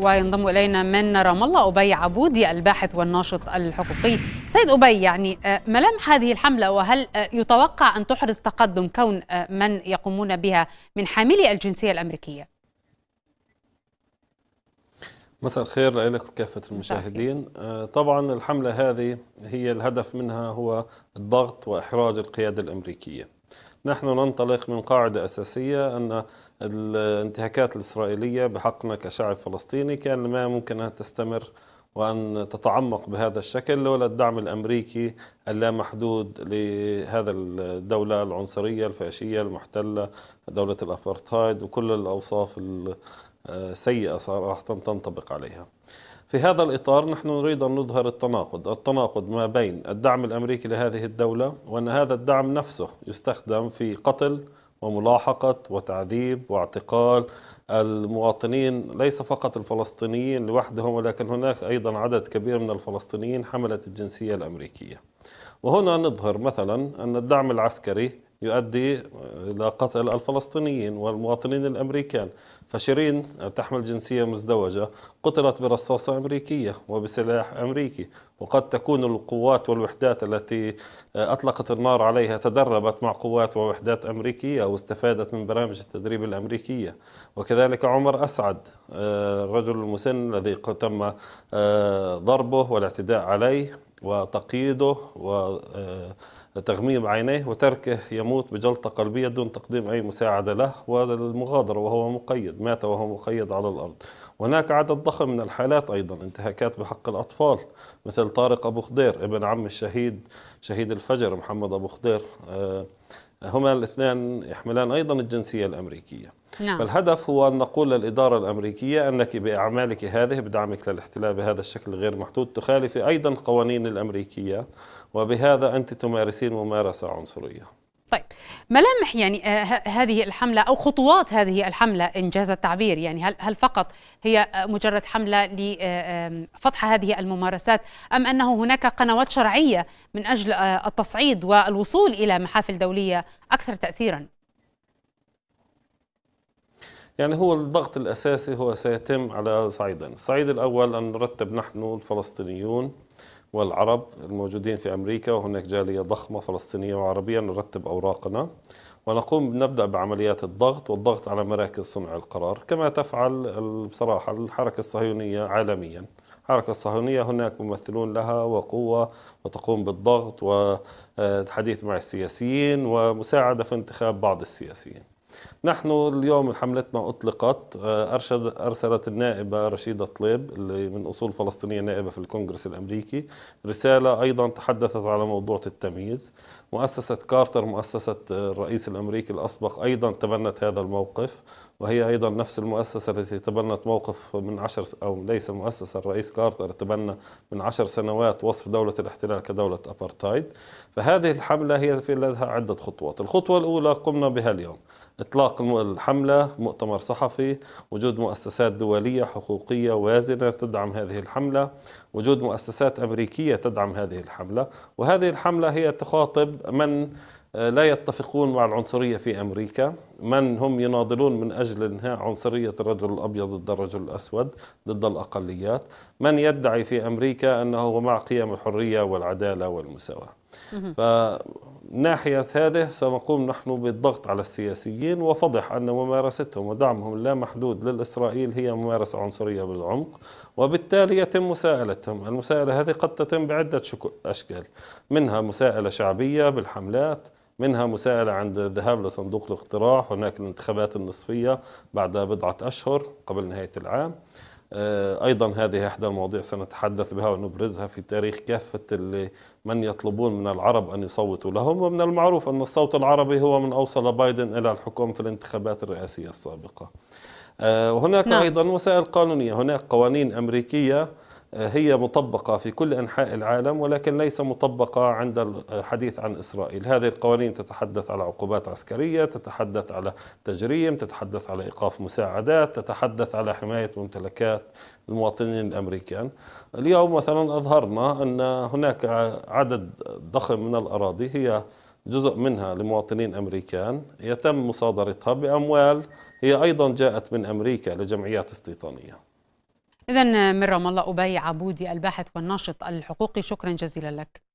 وينضم الينا من رام الله ابي عبودي الباحث والناشط الحقوقي. سيد ابي يعني آه، ملامح هذه الحمله وهل آه، يتوقع ان تحرز تقدم كون آه، من يقومون بها من حاملي الجنسيه الامريكيه؟ مساء الخير لك كافة المشاهدين طبعا الحملة هذه هي الهدف منها هو الضغط وإحراج القيادة الأمريكية نحن ننطلق من قاعدة أساسية أن الانتهاكات الإسرائيلية بحقنا كشعب فلسطيني كان ما ممكن أن تستمر وأن تتعمق بهذا الشكل لولا الدعم الأمريكي اللامحدود لهذا الدولة العنصرية الفاشية المحتلة دولة الأبرتايد وكل الأوصاف السيئة صراحة تنطبق عليها في هذا الإطار نحن نريد أن نظهر التناقض التناقض ما بين الدعم الأمريكي لهذه الدولة وأن هذا الدعم نفسه يستخدم في قتل وملاحقة وتعذيب واعتقال المواطنين ليس فقط الفلسطينيين لوحدهم ولكن هناك أيضا عدد كبير من الفلسطينيين حملت الجنسية الأمريكية وهنا نظهر مثلا أن الدعم العسكري يؤدي إلى قتل الفلسطينيين والمواطنين الأمريكان فشيرين تحمل جنسية مزدوجة قتلت برصاصة أمريكية وبسلاح أمريكي وقد تكون القوات والوحدات التي أطلقت النار عليها تدربت مع قوات ووحدات أمريكية واستفادت من برامج التدريب الأمريكية وكذلك عمر أسعد آه، الرجل المسن الذي تم آه، ضربه والاعتداء عليه وتقييده وتغميم آه، عينيه وتركه يموت بجلطة قلبية دون تقديم أي مساعدة له والمغادرة وهو مقيد مات وهو مقيد على الأرض هناك عدد ضخم من الحالات أيضا انتهاكات بحق الأطفال مثل طارق أبو خدير ابن عم الشهيد شهيد الفجر محمد أبو خدير آه، هما الاثنان يحملان أيضا الجنسية الأمريكية نعم. فالهدف هو أن نقول للإدارة الأمريكية أنك بأعمالك هذه بدعمك للاحتلال بهذا الشكل غير محدود تخالف أيضا قوانين الأمريكية وبهذا أنت تمارسين ممارسة عنصرية طيب ملامح يعني آه، هذه الحملة أو خطوات هذه الحملة إن جاز التعبير يعني هل, هل فقط هي آه، مجرد حملة لفتح آه، هذه الممارسات أم أنه هناك قنوات شرعية من أجل التصعيد والوصول إلى محافل دولية أكثر تأثيراً؟ يعني هو الضغط الأساسي هو سيتم على صعيدين الصعيد الأول أن نرتب نحن الفلسطينيون والعرب الموجودين في أمريكا وهناك جالية ضخمة فلسطينية وعربية نرتب أوراقنا ونقوم نبدأ بعمليات الضغط والضغط على مراكز صنع القرار كما تفعل بصراحة الحركة الصهيونية عالميا الحركة الصهيونية هناك ممثلون لها وقوة وتقوم بالضغط والحديث مع السياسيين ومساعدة في انتخاب بعض السياسيين نحن اليوم حملتنا أطلقت آه، أرشد أرسلت النائبة رشيدة طليب اللي من أصول فلسطينية نائبة في الكونغرس الأمريكي رسالة أيضا تحدثت على موضوع التمييز مؤسسة كارتر مؤسسة آه، الرئيس الأمريكي الأسبق أيضا تبنت هذا الموقف وهي أيضا نفس المؤسسة التي تبنت موقف من عشر أو ليس المؤسسة الرئيس كارتر تبنى من عشر سنوات وصف دولة الاحتلال كدولة أبارتايد فهذه الحملة هي في لديها عدة خطوات الخطوة الأولى قمنا بها اليوم إطلاق الحملة مؤتمر صحفي وجود مؤسسات دولية حقوقية وازنة تدعم هذه الحملة وجود مؤسسات أمريكية تدعم هذه الحملة وهذه الحملة هي تخاطب من آه، لا يتفقون مع العنصرية في أمريكا من هم يناضلون من أجل إنهاء عنصرية الرجل الأبيض ضد الرجل الأسود ضد الأقليات من يدعي في أمريكا أنه مع قيم الحرية والعدالة والمساواة فناحية هذه سنقوم نحن بالضغط على السياسيين وفضح أن ممارستهم ودعمهم اللامحدود للإسرائيل هي ممارسة عنصرية بالعمق وبالتالي يتم مساءلتهم المساءلة هذه قد تتم بعدة أشكال منها مساءلة شعبية بالحملات منها مساءلة عند الذهاب لصندوق الاقتراع هناك الانتخابات النصفية بعد بضعة أشهر قبل نهاية العام آه، أيضا هذه إحدى المواضيع سنتحدث بها ونبرزها في تاريخ كافة اللي من يطلبون من العرب أن يصوتوا لهم ومن المعروف أن الصوت العربي هو من أوصل بايدن إلى الحكم في الانتخابات الرئاسية السابقة آه، وهناك نعم. أيضا وسائل قانونية هناك قوانين أمريكية هي مطبقة في كل أنحاء العالم ولكن ليس مطبقة عند الحديث عن إسرائيل هذه القوانين تتحدث على عقوبات عسكرية تتحدث على تجريم تتحدث على إيقاف مساعدات تتحدث على حماية ممتلكات المواطنين الأمريكان اليوم مثلا أظهرنا أن هناك عدد ضخم من الأراضي هي جزء منها لمواطنين أمريكان يتم مصادرتها بأموال هي أيضا جاءت من أمريكا لجمعيات استيطانية إذا من رام الله أبي عبودي الباحث والناشط الحقوقي شكرا جزيلا لك